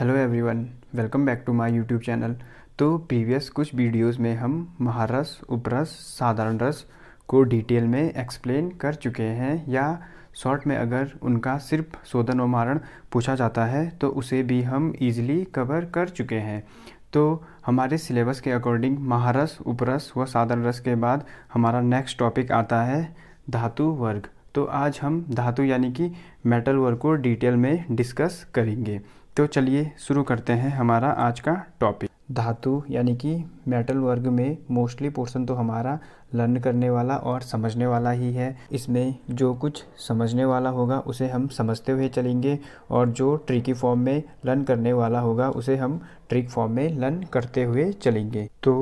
hello everyone welcome back to my YouTube channel तो previous कुछ videos में हम महारस उपरस साधारण रस को डिटेल में एक्सप्लेन कर चुके हैं या शॉर्ट में अगर उनका सिर्फ शोधन और मारण पूछा जाता है तो उसे भी हम इजीली कवर कर चुके हैं तो हमारे सिलेबस के अकॉर्डिंग महारस उपरस व साधारण रस के बाद हमारा नेक्स्ट टॉपिक आता है धातु वर्ग तो आज हम धातु यानी कि मेटल वर्ग को डिटेल में डिस्कस करेंगे तो चलिए शुरू करते हैं हमारा आज का टॉपिक धातु यानी कि मेटल वर्ग में मोस्टली पोर्शन तो हमारा लर्न करने वाला और समझने वाला ही है इसमें जो कुछ समझने वाला होगा उसे हम समझते हुए चलेंगे और जो ट्रिकी फॉर्म में लर्न करने वाला होगा उसे हम ट्रिक फॉर्म में लर्न करते हुए चलेंगे तो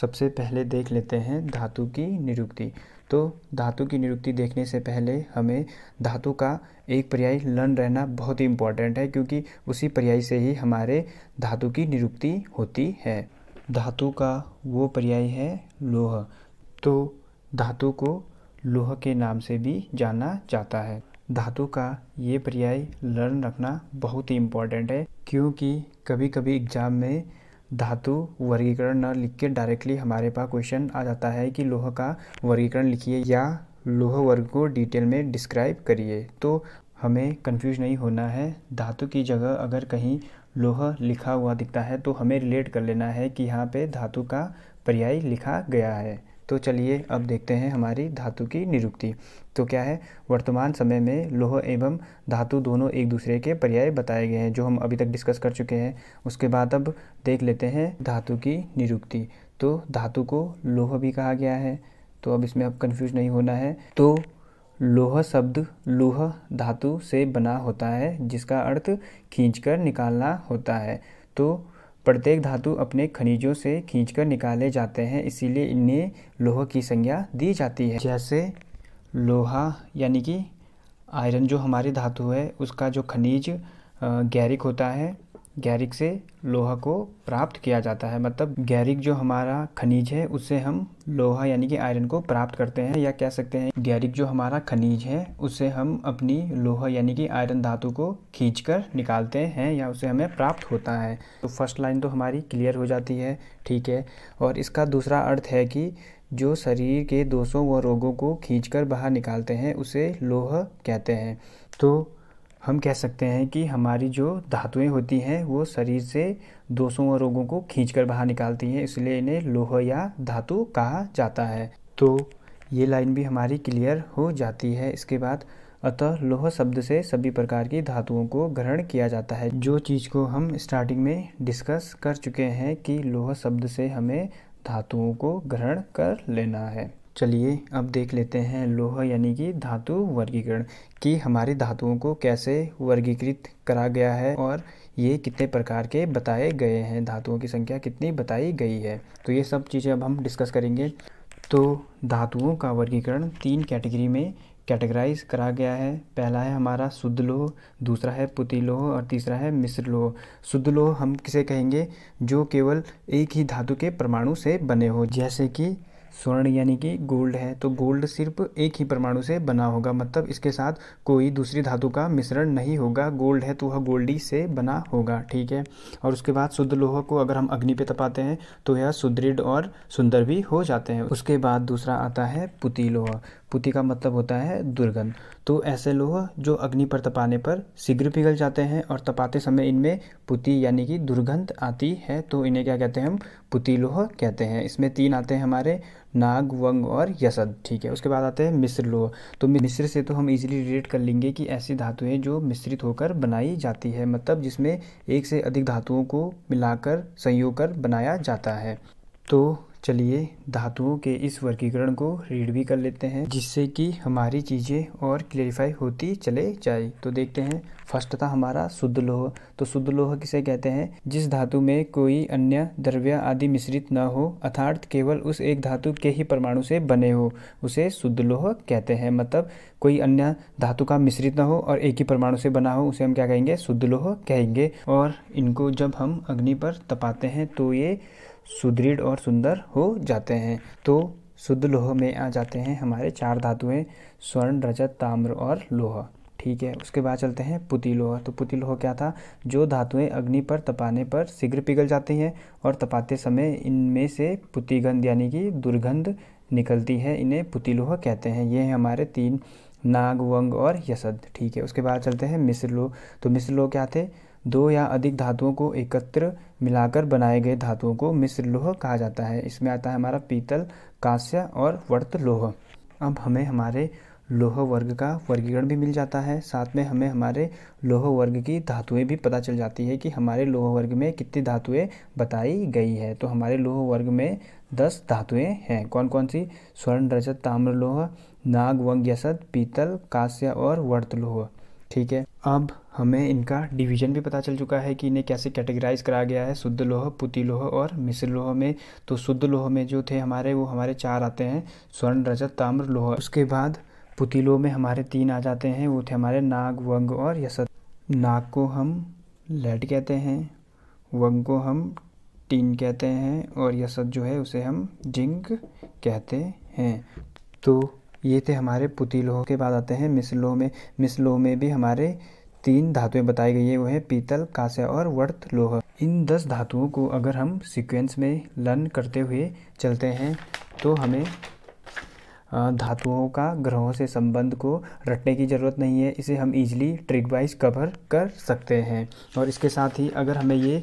सबसे पहले देख लेते हैं धातु की निरुक्ति तो धातु की निरुक्ति देखने से पहले हमें धातु का एक पर्याय लर्न रहना बहुत ही इम्पॉर्टेंट है क्योंकि उसी पर्याय से ही हमारे धातु की निरुक्ति होती है धातु का वो पर्याय है लोह तो धातु को लोह के नाम से भी जाना जाता है धातु का ये पर्याय लर्न रखना बहुत ही इम्पॉर्टेंट है क्योंकि कभी कभी एग्ज़ाम में धातु वर्गीकरण न लिख के डायरेक्टली हमारे पास क्वेश्चन आ जाता है कि लोह का वर्गीकरण लिखिए या लोह वर्ग को डिटेल में डिस्क्राइब करिए तो हमें कंफ्यूज नहीं होना है धातु की जगह अगर कहीं लोह लिखा हुआ दिखता है तो हमें रिलेट कर लेना है कि यहाँ पे धातु का पर्याय लिखा गया है तो चलिए अब देखते हैं हमारी धातु की निरुक्ति तो क्या है वर्तमान समय में लोह एवं धातु दोनों एक दूसरे के पर्याय बताए गए हैं जो हम अभी तक डिस्कस कर चुके हैं उसके बाद अब देख लेते हैं धातु की निरुक्ति तो धातु को लोह भी कहा गया है तो अब इसमें अब कन्फ्यूज नहीं होना है तो लोह शब्द लोह धातु से बना होता है जिसका अर्थ खींचकर निकालना होता है तो प्रत्येक धातु अपने खनिजों से खींचकर निकाले जाते हैं इसीलिए इन्हें लोह की संज्ञा दी जाती है जैसे लोहा यानी कि आयरन जो हमारी धातु है उसका जो खनिज गैरिक होता है गैरिक से लोहा को प्राप्त किया जाता है मतलब गैरिक जो हमारा खनिज है उससे हम लोहा यानी कि आयरन को प्राप्त करते हैं या कह सकते हैं गैरिक जो हमारा खनिज है उससे हम अपनी लोहा यानी कि आयरन धातु को खींचकर निकालते हैं या उसे हमें प्राप्त होता है तो फर्स्ट लाइन तो हमारी क्लियर हो जाती है ठीक है और इसका दूसरा अर्थ है कि जो शरीर के दोषों व रोगों को खींच बाहर निकालते हैं उसे लोह कहते हैं तो हम कह सकते हैं कि हमारी जो धातुएं होती हैं वो शरीर से दोषों और रोगों को खींचकर बाहर निकालती हैं इसलिए इन्हें लोह या धातु कहा जाता है तो ये लाइन भी हमारी क्लियर हो जाती है इसके बाद अतः लोह शब्द से सभी प्रकार की धातुओं को ग्रहण किया जाता है जो चीज़ को हम स्टार्टिंग में डिस्कस कर चुके हैं कि लोह शब्द से हमें धातुओं को ग्रहण कर लेना है चलिए अब देख लेते हैं लोह यानी कि धातु वर्गीकरण कि हमारी धातुओं को कैसे वर्गीकृत करा गया है और ये कितने प्रकार के बताए गए हैं धातुओं की संख्या कितनी बताई गई है तो ये सब चीज़ें अब हम डिस्कस करेंगे तो धातुओं का वर्गीकरण तीन कैटेगरी में कैटेगराइज करा गया है पहला है हमारा शुद्ध लोह दूसरा है पुती लोह और तीसरा है मिश्र लोह शुद्ध लोह हम किसे कहेंगे जो केवल एक ही धातु के परमाणु से बने हो जैसे कि स्वर्ण यानी कि गोल्ड है तो गोल्ड सिर्फ एक ही परमाणु से बना होगा मतलब इसके साथ कोई दूसरी धातु का मिश्रण नहीं होगा गोल्ड है तो वह गोल्डी से बना होगा ठीक है और उसके बाद शुद्ध लोह को अगर हम अग्नि पे तपाते हैं तो यह सुदृढ़ और सुंदर भी हो जाते हैं उसके बाद दूसरा आता है पुती लोह पुति का मतलब होता है दुर्गंध तो ऐसे लोह जो अग्नि पर तपाने पर शीघ्र पिघल जाते हैं और तपाते समय इनमें पुति यानी कि दुर्गंध आती है तो इन्हें क्या कहते हैं हम पुति लोह कहते हैं इसमें तीन आते हैं हमारे नाग वंग और यसद ठीक है उसके बाद आते हैं मिश्र लोह तो मिश्र से तो हम इजीली रिलेट कर लेंगे कि ऐसी धातुएं जो मिश्रित होकर बनाई जाती है मतलब जिसमें एक से अधिक धातुओं को मिलाकर संयोग कर बनाया जाता है तो चलिए धातुओं के इस वर्गीकरण को रीड भी कर लेते हैं जिससे कि हमारी चीज़ें और क्लियरिफाई होती चले जाए तो देखते हैं फर्स्ट था हमारा शुद्ध लोह तो शुद्ध लोह किसे कहते हैं जिस धातु में कोई अन्य द्रव्य आदि मिश्रित न हो अर्थात केवल उस एक धातु के ही परमाणु से बने हो उसे शुद्ध लोह कहते हैं मतलब कोई अन्य धातु का मिश्रित न हो और एक ही परमाणु से बना हो उसे हम क्या कहेंगे शुद्ध लोह कहेंगे और इनको जब हम अग्नि पर तपाते हैं तो ये सुदृढ़ और सुंदर हो जाते हैं तो शुद्ध लोह में आ जाते हैं हमारे चार धातुएं स्वर्ण रजत ताम्र और लोह ठीक है उसके बाद चलते हैं पुती तो पुती क्या था जो धातुएं अग्नि पर तपाने पर शीघ्र पिघल जाती हैं और तपाते समय इनमें से पुतिगंध यानी कि दुर्गंध निकलती है इन्हें पुती कहते हैं ये हैं हमारे तीन नाग वंग और यसद ठीक है उसके बाद चलते हैं मिस्र लोह तो मिस्र लोह क्या थे दो या अधिक धातुओं को एकत्र मिलाकर बनाए गए धातुओं को मिश्र लोह कहा जाता है इसमें आता है हमारा पीतल कांस्य और वर्त लोह अब हमें हमारे लोह वर्ग का वर्गीकरण भी मिल जाता है साथ में हमें हमारे लोह वर्ग की धातुएं भी पता चल जाती है कि हमारे लोह वर्ग में कितनी धातुएं बताई गई है तो हमारे लोह वर्ग में दस धातुएं हैं कौन कौन सी स्वर्ण रजत ताम्र लोह नाग वंग यसद पीतल कांस्य और वर्तलोह ठीक है अब हमें इनका डिवीजन भी पता चल चुका है कि इन्हें कैसे कैटेगराइज करा गया है शुद्ध लोह पुती लोह और मिश्र लोह में तो शुद्ध लोह में जो थे हमारे वो हमारे चार आते हैं स्वर्ण रजत ताम्र लोह उसके बाद पुती लोह में हमारे तीन आ जाते हैं वो थे हमारे नाग वंग और यसत नाग को हम लेट कहते हैं वंग को हम टीन कहते हैं और यसत जो है उसे हम जिंक कहते हैं तो ये थे हमारे पुती लोह के बाद आते हैं मिसलोह में मिसलोह में भी हमारे तीन धातुएं बताई गई है वो है पीतल कांस्य और वर्त लोह इन दस धातुओं को अगर हम सीक्वेंस में लर्न करते हुए चलते हैं तो हमें धातुओं का ग्रहों से संबंध को रटने की ज़रूरत नहीं है इसे हम इजीली ट्रिक वाइज कवर कर सकते हैं और इसके साथ ही अगर हमें ये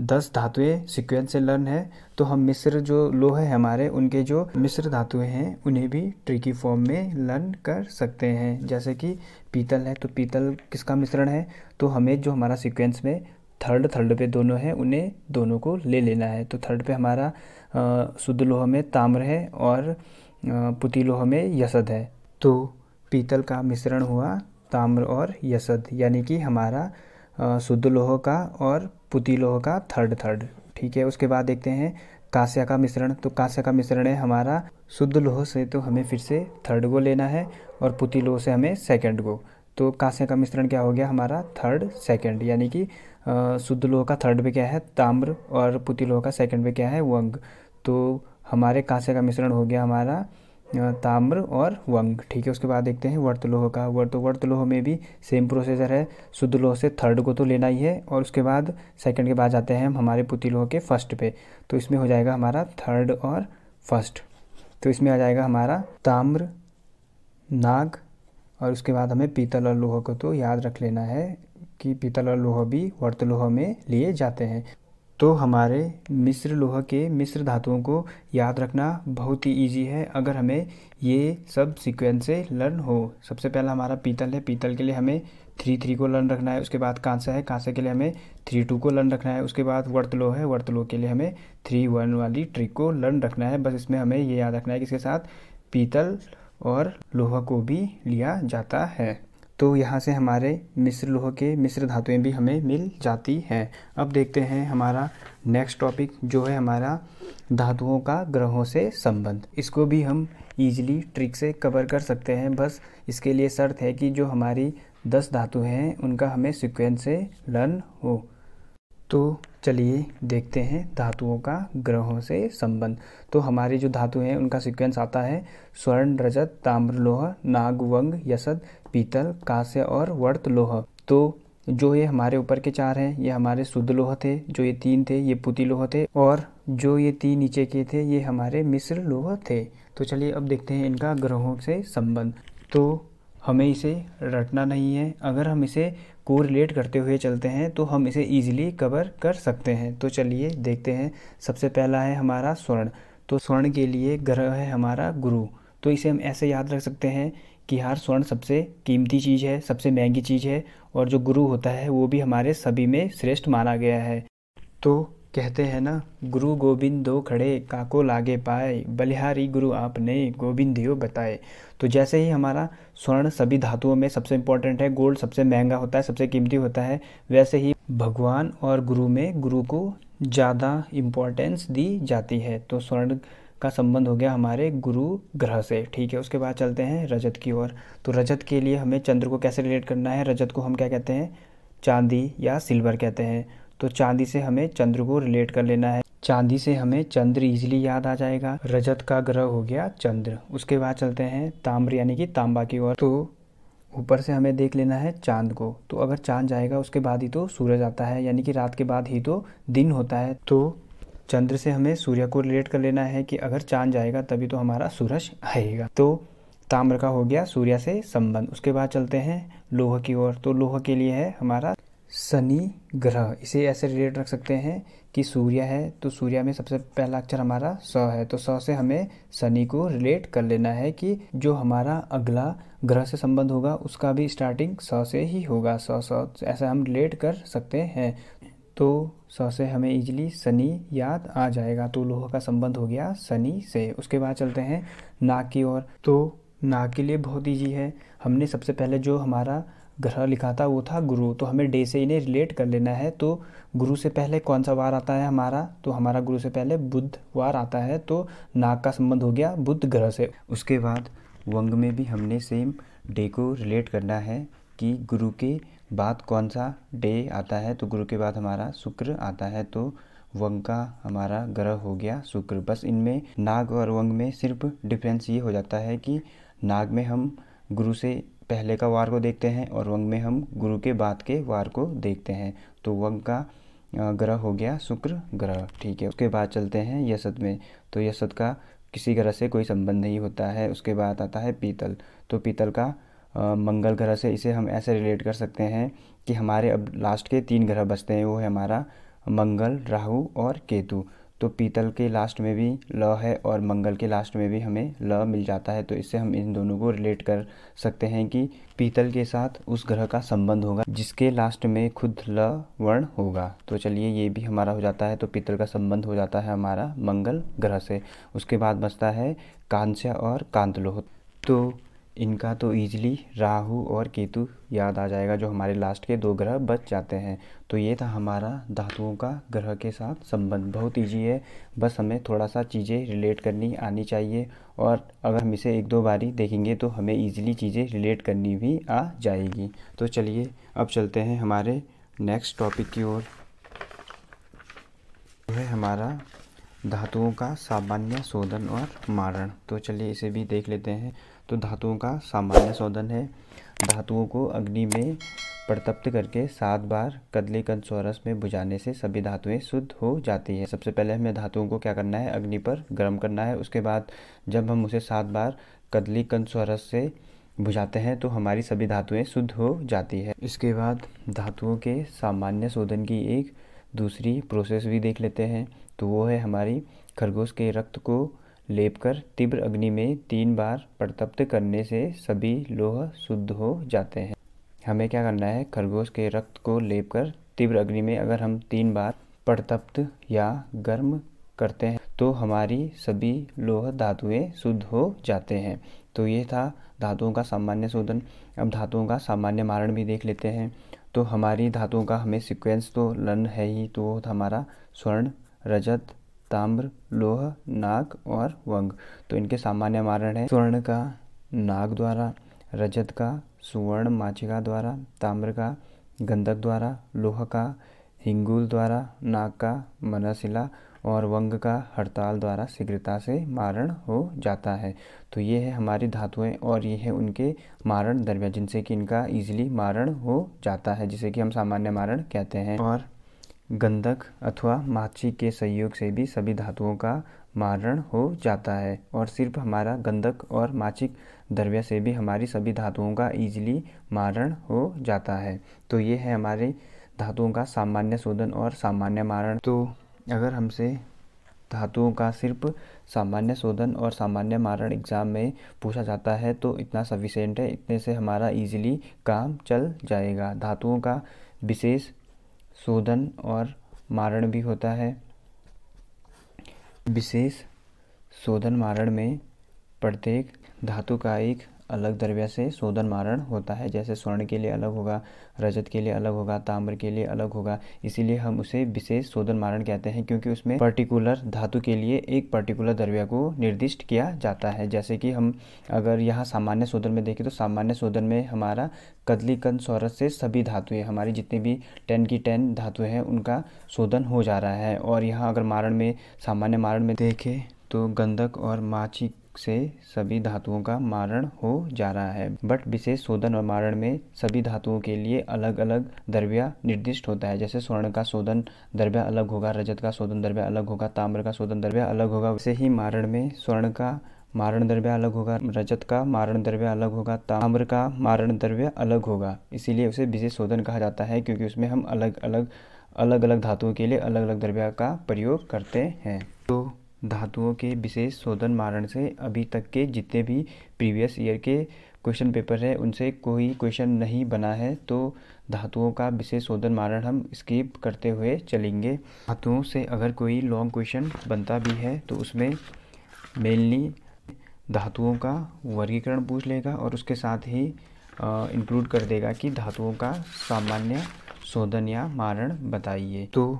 दस धातुएं सिक्वेंस से लर्न है तो हम मिस्र जो लोह है हमारे उनके जो मिस्र धातुएं हैं उन्हें भी ट्रिकी फॉर्म में लर्न कर सकते हैं जैसे कि पीतल है तो पीतल किसका मिश्रण है तो हमें जो हमारा सिक्वेंस में थर्ड थर्ड पे दोनों हैं उन्हें दोनों को ले लेना है तो थर्ड पे हमारा शुद्ध लोह में ताम्र है और पुती लोह में यसद है तो पीतल का मिश्रण हुआ ताम्र और यसद यानी कि हमारा शुद्ध लोह का और पुती लोह का थर्ड थर्ड ठीक है उसके बाद देखते हैं कांस्य का मिश्रण तो कांस्य का मिश्रण है हमारा शुद्ध लोह से तो हमें फिर से थर्ड गो लेना है और पुती लोह से हमें सेकंड गो तो कांस्य का मिश्रण क्या हो गया हमारा थर्ड सेकंड यानी कि शुद्ध लोह का थर्ड में क्या है ताम्र और पुती लोह का सेकंड में क्या है वंग तो हमारे कांस्य का मिश्रण हो गया हमारा ताम्र और वंग ठीक है उसके बाद देखते हैं वर्तलोह का वर्त वर्तलोह में भी सेम प्रोसेसर है शुद्ध लोह से थर्ड को तो लेना ही है और उसके बाद सेकंड के बाद जाते हैं हम हमारे लोह के फर्स्ट पे तो इसमें हो जाएगा हमारा थर्ड और फर्स्ट तो इसमें आ जाएगा हमारा ताम्र नाग और उसके बाद हमें पीतल और लोह को तो याद रख लेना है कि पीतल और लोह भी वर्तलोह में लिए जाते हैं तो हमारे मिश्र लोहा के मिश्र धातुओं को याद रखना बहुत ही ईजी है अगर हमें ये सब सीक्वेंस से लर्न हो सबसे पहला हमारा पीतल है पीतल के लिए हमें थ्री थ्री को लर्न रखना है उसके बाद कांसा है कांसे के लिए हमें थ्री टू को लर्न रखना है उसके बाद वर्तलो है वर्तलो के लिए हमें थ्री वन वाली ट्रिक को लर्न रखना है बस इसमें हमें ये याद रखना है कि इसके साथ पीतल और लोहा को भी लिया जाता है तो यहाँ से हमारे मिश्र लोह के मिश्र धातुएं भी हमें मिल जाती हैं अब देखते हैं हमारा नेक्स्ट टॉपिक जो है हमारा धातुओं का ग्रहों से संबंध इसको भी हम ईजिली ट्रिक से कवर कर सकते हैं बस इसके लिए शर्त है कि जो हमारी दस धातु हैं उनका हमें सिक्वेंस से लर्न हो तो चलिए देखते हैं धातुओं का ग्रहों से संबंध तो हमारे जो धातु हैं उनका सीक्वेंस आता है स्वर्ण रजत लोह नाग वंग यसद पीतल कांस्य और वर्त लोह तो जो ये हमारे ऊपर के चार हैं ये हमारे शुद्ध लोह थे जो ये तीन थे ये पुति लोह थे और जो ये तीन नीचे के थे ये हमारे मिश्र लोह थे तो चलिए अब देखते हैं इनका ग्रहों से संबंध तो हमें इसे रटना नहीं है अगर हम इसे कोरिलेट करते हुए चलते हैं तो हम इसे ईजिली कवर कर सकते हैं तो चलिए देखते हैं सबसे पहला है हमारा स्वर्ण तो स्वर्ण के लिए ग्रह है हमारा गुरु तो इसे हम ऐसे याद रख सकते हैं कि हर स्वर्ण सबसे कीमती चीज़ है सबसे महंगी चीज़ है और जो गुरु होता है वो भी हमारे सभी में श्रेष्ठ माना गया है तो कहते हैं ना गुरु गोविंद दो खड़े काको लागे पाए बलिहारी गुरु आपने गोबिंदियो बताए तो जैसे ही हमारा स्वर्ण सभी धातुओं में सबसे इंपॉर्टेंट है गोल्ड सबसे महंगा होता है सबसे कीमती होता है वैसे ही भगवान और गुरु में गुरु को ज़्यादा इम्पोर्टेंस दी जाती है तो स्वर्ण का संबंध हो गया हमारे गुरु ग्रह से ठीक है उसके बाद चलते हैं रजत की ओर तो रजत के लिए हमें चंद्र को कैसे रिलेट करना है रजत को हम क्या कहते हैं चांदी या सिल्वर कहते हैं तो चांदी से हमें चंद्र को रिलेट कर लेना है चांदी से हमें चंद्र इजीली याद आ जाएगा रजत का ग्रह हो गया चंद्र उसके बाद चलते हैं ताम्र यानी कि तांबा की ओर तो ऊपर से हमें देख लेना है चांद को तो अगर चांद जाएगा उसके बाद ही तो सूरज आता है यानी कि रात के बाद ही तो दिन होता है तो चंद्र से हमें सूर्य को रिलेट कर लेना है कि अगर चांद जाएगा तभी तो हमारा सूरज आएगा तो ताम्र का हो गया सूर्य से संबंध उसके बाद चलते हैं लोह की ओर तो लोह के लिए है हमारा शनि ग्रह इसे ऐसे रिलेट रख सकते हैं कि सूर्य है तो सूर्य में सबसे पहला अक्षर हमारा स है तो स से हमें शनि को रिलेट कर लेना है कि जो हमारा अगला ग्रह से संबंध होगा उसका भी स्टार्टिंग स से ही होगा स स ऐसा हम रिलेट कर सकते हैं तो स से हमें इजीली शनि याद आ जाएगा तो लोह का संबंध हो गया शनि से उसके बाद चलते हैं नाक की ओर तो नाक के लिए बहुत ईजी है हमने सबसे पहले जो हमारा ग्रह लिखा था वो था गुरु तो हमें डे से इन्हें रिलेट कर लेना है तो गुरु से पहले कौन सा वार आता है हमारा तो हमारा गुरु से पहले बुध वार आता है तो नाग का संबंध हो गया बुध ग्रह से उसके बाद वंग में भी हमने सेम डे को रिलेट करना है कि गुरु के बाद कौन सा डे आता है तो गुरु के बाद हमारा शुक्र आता है तो वंग का हमारा ग्रह हो गया शुक्र बस इनमें नाग और वंग में सिर्फ डिफरेंस ये हो जाता है कि नाग में हम गुरु से पहले का वार को देखते हैं और वंग में हम गुरु के बाद के वार को देखते हैं तो वंग का ग्रह हो गया शुक्र ग्रह ठीक है उसके बाद चलते हैं यशद में तो यशद का किसी ग्रह से कोई संबंध नहीं होता है उसके बाद आता है पीतल तो पीतल का आ, मंगल ग्रह से इसे हम ऐसे रिलेट कर सकते हैं कि हमारे अब लास्ट के तीन ग्रह बचते हैं वो है हमारा मंगल राहु और केतु तो पीतल के लास्ट में भी ल है और मंगल के लास्ट में भी हमें ल मिल जाता है तो इससे हम इन दोनों को रिलेट कर सकते हैं कि पीतल के साथ उस ग्रह का संबंध होगा जिसके लास्ट में खुद ल वर्ण होगा तो चलिए ये भी हमारा हो जाता है तो पीतल का संबंध हो जाता है हमारा मंगल ग्रह से उसके बाद बचता है कांस्य और कांतलोह तो इनका तो ईजिली राहु और केतु याद आ जाएगा जो हमारे लास्ट के दो ग्रह बच जाते हैं तो ये था हमारा धातुओं का ग्रह के साथ संबंध बहुत ईजी है बस हमें थोड़ा सा चीज़ें रिलेट करनी आनी चाहिए और अगर हम इसे एक दो बारी देखेंगे तो हमें ईजिली चीज़ें रिलेट करनी भी आ जाएगी तो चलिए अब चलते हैं हमारे नेक्स्ट टॉपिक की ओर है हमारा धातुओं का सामान्य शोधन और मारण तो चलिए इसे भी देख लेते हैं तो धातुओं का सामान्य शोधन है धातुओं को अग्नि में प्रतप्त करके सात बार कदली स्वरस में बुझाने से सभी धातुएं शुद्ध हो जाती है सबसे पहले हमें धातुओं को क्या करना है अग्नि पर गर्म करना है उसके बाद जब हम उसे सात बार कदली कंसोरस से बुझाते हैं तो हमारी सभी धातुएं शुद्ध हो जाती है इसके बाद धातुओं के सामान्य शोधन की एक दूसरी प्रोसेस भी देख लेते हैं तो वो है हमारी खरगोश के रक्त को लेपकर तीव्र अग्नि में तीन बार प्रतप्त करने से सभी लोह शुद्ध हो जाते हैं हमें क्या करना है खरगोश के रक्त को लेपकर तीव्र अग्नि में अगर हम तीन बार प्रतप्त या गर्म करते हैं तो हमारी सभी लोह धातुएं शुद्ध हो जाते हैं तो ये था धातुओं का सामान्य शोधन अब धातुओं का सामान्य मारण भी देख लेते हैं तो हमारी धातुओं का हमें सीक्वेंस तो लर्न है ही तो था हमारा स्वर्ण रजत ताम्र लोह नाग और वंग तो इनके सामान्य मारण है स्वर्ण का नाग द्वारा रजत का सुवर्ण माचिका द्वारा ताम्र का गंधक द्वारा लोह का हिंगुल द्वारा नाग का मनसिला और वंग का हड़ताल द्वारा शीघ्रता से मारण हो जाता है तो ये है हमारी धातुएं और ये है उनके मारण द्रव्य जिनसे कि इनका इजीली मारण हो जाता है जिसे कि हम सामान्य मारण कहते हैं और गंधक अथवा माछी के सहयोग से भी सभी धातुओं का मारण हो जाता है और सिर्फ हमारा गंधक और माचिक द्रव्य से भी हमारी सभी धातुओं का ईजिली मारण हो जाता है तो ये है हमारे धातुओं का सामान्य शोधन और सामान्य मारण तो अगर हमसे धातुओं का सिर्फ सामान्य शोधन और सामान्य मारण एग्ज़ाम में पूछा जाता है तो इतना सफिशेंट है इतने से हमारा इजीली काम चल जाएगा धातुओं का विशेष शोधन और मारण भी होता है विशेष शोधन मारण में प्रत्येक धातु का एक अलग द्रव्य से शोधन मारण होता है जैसे स्वर्ण के लिए अलग होगा रजत के लिए अलग होगा ताम्र के लिए अलग होगा इसीलिए हम उसे विशेष शोधन मारण कहते हैं क्योंकि उसमें पर्टिकुलर धातु के लिए एक पर्टिकुलर द्रव्य को निर्दिष्ट किया जाता है जैसे कि हम अगर यहाँ सामान्य शोधन में देखें तो सामान्य शोधन में हमारा कदलीकंद सौरस से सभी धातुएं हमारी जितनी भी टेन की टेन धातुएं हैं उनका शोधन हो जा रहा है और यहाँ अगर मारण में सामान्य मारण में देखें तो गंधक और माछी से सभी धातुओं का मारण हो जा रहा है बट विशेष शोधन और मारण में सभी धातुओं के लिए अलग अलग द्रव्य निर्दिष्ट होता है जैसे स्वर्ण का शोधन द्रव्य अलग होगा रजत का शोधन द्रव्य अलग होगा ताम्र का शोधन द्रव्य अलग होगा वैसे ही मारण में स्वर्ण का मारण द्रव्य अलग होगा रजत का मारण द्रव्य अलग होगा ताम्र का मारण द्रव्य अलग होगा इसीलिए उसे विशेष शोधन कहा जाता है क्योंकि उसमें हम अलग अलग अलग अलग धातुओं के लिए अलग अलग द्रव्य का प्रयोग करते हैं तो धातुओं के विशेष शोधन मारण से अभी तक के जितने भी प्रीवियस ईयर के क्वेश्चन पेपर हैं उनसे कोई क्वेश्चन नहीं बना है तो धातुओं का विशेष शोधन मारण हम स्किप करते हुए चलेंगे धातुओं से अगर कोई लॉन्ग क्वेश्चन बनता भी है तो उसमें मेनली धातुओं का वर्गीकरण पूछ लेगा और उसके साथ ही इंक्लूड कर देगा कि धातुओं का सामान्य शोधन या मारण बताइए तो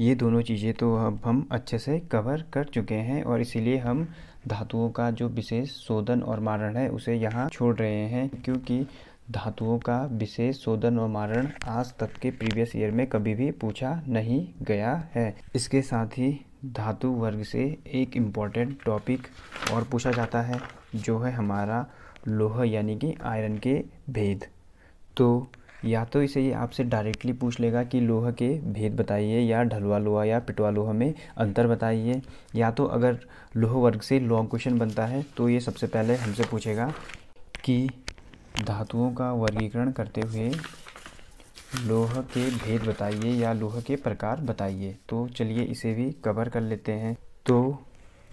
ये दोनों चीज़ें तो अब हम अच्छे से कवर कर चुके हैं और इसीलिए हम धातुओं का जो विशेष शोधन और मारण है उसे यहाँ छोड़ रहे हैं क्योंकि धातुओं का विशेष शोधन और मारण आज तक के प्रीवियस ईयर में कभी भी पूछा नहीं गया है इसके साथ ही धातु वर्ग से एक इम्पॉर्टेंट टॉपिक और पूछा जाता है जो है हमारा लोह यानी कि आयरन के भेद तो या तो इसे आपसे डायरेक्टली पूछ लेगा कि लोहा के भेद बताइए या ढलवा लोहा या पिटवा लोहा में अंतर बताइए या तो अगर लोह वर्ग से लॉन्ग क्वेश्चन बनता है तो ये सबसे पहले हमसे पूछेगा कि धातुओं का वर्गीकरण करते हुए लोह के भेद बताइए या लोह के प्रकार बताइए तो चलिए इसे भी कवर कर लेते हैं तो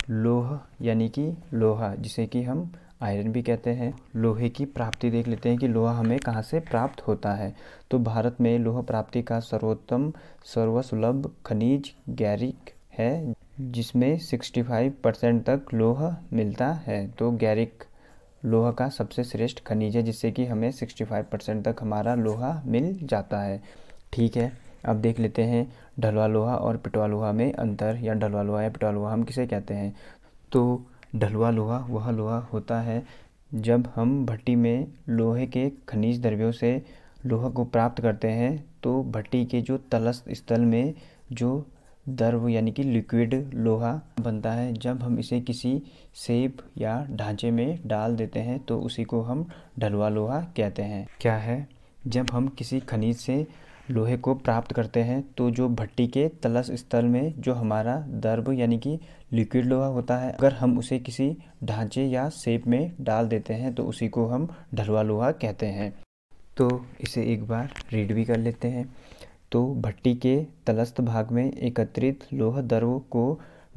लोह यानी कि लोहा जिसे कि हम आयरन भी कहते हैं लोहे की प्राप्ति देख लेते हैं कि लोहा हमें कहाँ से प्राप्त होता है तो भारत में लोह प्राप्ति का सर्वोत्तम सर्वसुलभ खनिज गैरिक है जिसमें 65 परसेंट तक लोह मिलता है तो गैरिक लोहा का सबसे श्रेष्ठ खनिज है जिससे कि हमें 65 परसेंट तक हमारा लोहा मिल जाता है ठीक है अब देख लेते हैं ढलवा लोहा और पिटवा लोहा में अंतर या ढलवा लोहा या पिटवा लोहा हम किसे कहते हैं तो ढलुआ लोहा वह लोहा होता है जब हम भट्टी में लोहे के खनिज द्रव्यों से लोहा को प्राप्त करते हैं तो भट्टी के जो तलस्थ स्थल में जो द्रव यानी कि लिक्विड लोहा बनता है जब हम इसे किसी सेब या ढांचे में डाल देते हैं तो उसी को हम ढलुआ लोहा कहते हैं क्या है जब हम किसी खनिज से लोहे को प्राप्त करते हैं तो जो भट्टी के तलस स्थल में जो हमारा दर्भ यानी कि लिक्विड लोहा होता है अगर हम उसे किसी ढांचे या सेप में डाल देते हैं तो उसी को हम ढलवा लोहा कहते हैं तो इसे एक बार रीड भी कर लेते हैं तो भट्टी के तलस्थ भाग में एकत्रित लोह दर्व को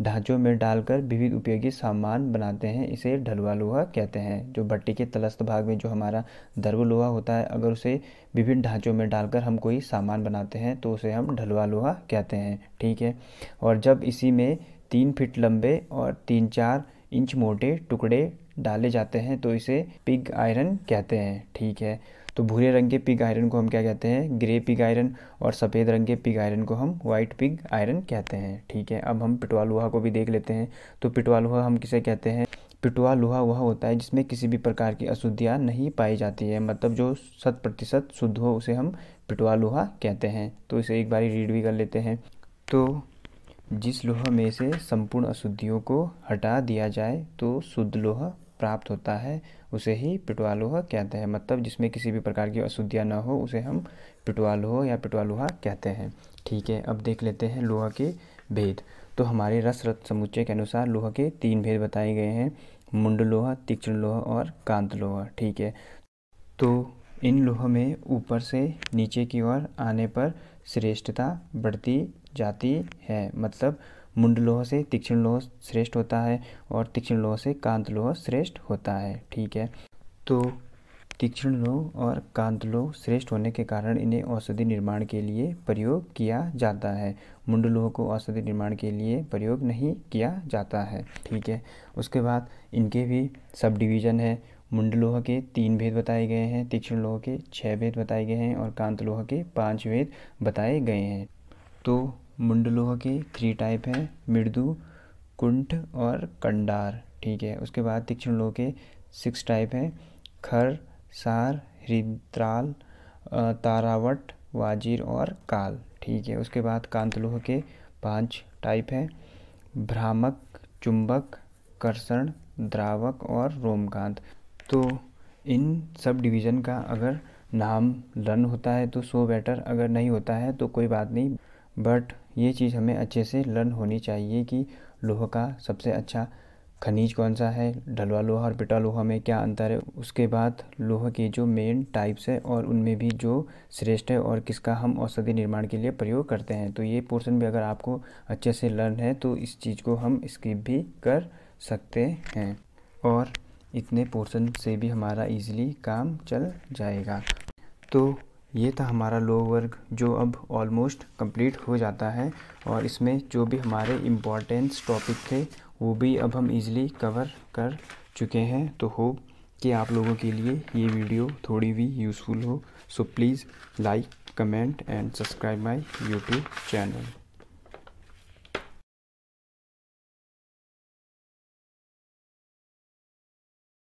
ढांचों में डालकर विविध उपयोगी सामान बनाते हैं इसे ढलुआ लोहा कहते हैं जो भट्टी के तलस्त भाग में जो हमारा दर्व लोहा होता है अगर उसे विभिन्न ढांचों में डालकर हम कोई सामान बनाते हैं तो उसे हम ढलुआ लोहा कहते हैं ठीक है और जब इसी में तीन फीट लंबे और तीन चार इंच मोटे टुकड़े डाले जाते हैं तो इसे पिग आयरन कहते हैं ठीक है तो भूरे रंग के पिग आयरन को हम क्या कहते हैं ग्रे पिग आयरन और सफ़ेद रंग के पिग आयरन को हम वाइट पिग आयरन कहते हैं ठीक है अब हम पिटवा लोहा को भी देख लेते हैं तो पिटवा लोहा हम किसे कहते हैं पिटवा लोहा वह होता है जिसमें किसी भी प्रकार की अशुद्धियाँ नहीं पाई जाती है मतलब जो शत प्रतिशत शुद्ध हो उसे हम पिटवा लोहा कहते हैं तो इसे एक बारी रीड भी कर लेते हैं तो जिस लोहा में से संपूर्ण अशुद्धियों को हटा दिया जाए तो शुद्ध लोहा प्राप्त होता है उसे ही पिटवा कहते हैं मतलब जिसमें किसी भी प्रकार की अशुद्धियाँ ना हो उसे हम पिटवा या पिटवा लोहा कहते हैं ठीक है अब देख लेते हैं लोहा के भेद तो हमारे रस रथ समुच्चय के अनुसार लोहा के तीन भेद बताए गए हैं मुंड लोहा तीक्ष्ण लोहा और कांत लोहा ठीक है तो इन लोह में ऊपर से नीचे की ओर आने पर श्रेष्ठता बढ़ती जाती है मतलब मुंड लोह से तीक्ष्ण लोह श्रेष्ठ होता है और तीक्ष्ण लोह से कांत लोह श्रेष्ठ होता है ठीक है तो तीक्ष्ण लोह और कांत लोह श्रेष्ठ होने के कारण इन्हें औषधि निर्माण के लिए प्रयोग किया जाता है मुंड लोह को औषधि निर्माण के लिए प्रयोग नहीं किया जाता है ठीक है उसके बाद इनके भी सब डिवीज़न है मुंड लोह के तीन भेद बताए गए हैं तीक्ष्ण लोह के छः भेद बताए गए हैं और कांत लोह के पाँच भेद बताए गए हैं तो मुंडलोह के थ्री टाइप हैं मृदु कुंठ और कंडार ठीक है उसके बाद तीक्ष्ण लोह के सिक्स टाइप हैं खर सार हृद्राल तारावट वाजिर और काल ठीक है उसके बाद कांतलोह के पांच टाइप हैं भ्रामक चुंबक कर्षण द्रावक और रोमकांत तो इन सब डिवीज़न का अगर नाम रन होता है तो सो बेटर अगर नहीं होता है तो कोई बात नहीं बट ये चीज़ हमें अच्छे से लर्न होनी चाहिए कि लोह का सबसे अच्छा खनिज कौन सा है ढलवा लोहा और पिटा लोहा में क्या अंतर है उसके बाद लोह के जो मेन टाइप्स है और उनमें भी जो श्रेष्ठ है और किसका हम औषधि निर्माण के लिए प्रयोग करते हैं तो ये पोर्शन भी अगर आपको अच्छे से लर्न है तो इस चीज़ को हम स्किप भी कर सकते हैं और इतने पोर्शन से भी हमारा इजीली काम चल जाएगा तो ये था हमारा लो वर्ग जो अब ऑलमोस्ट कंप्लीट हो जाता है और इसमें जो भी हमारे इम्पॉर्टेंस टॉपिक थे वो भी अब हम इजीली कवर कर चुके हैं तो होप कि आप लोगों के लिए ये वीडियो थोड़ी भी यूज़फुल हो so please like comment and subscribe my YouTube channel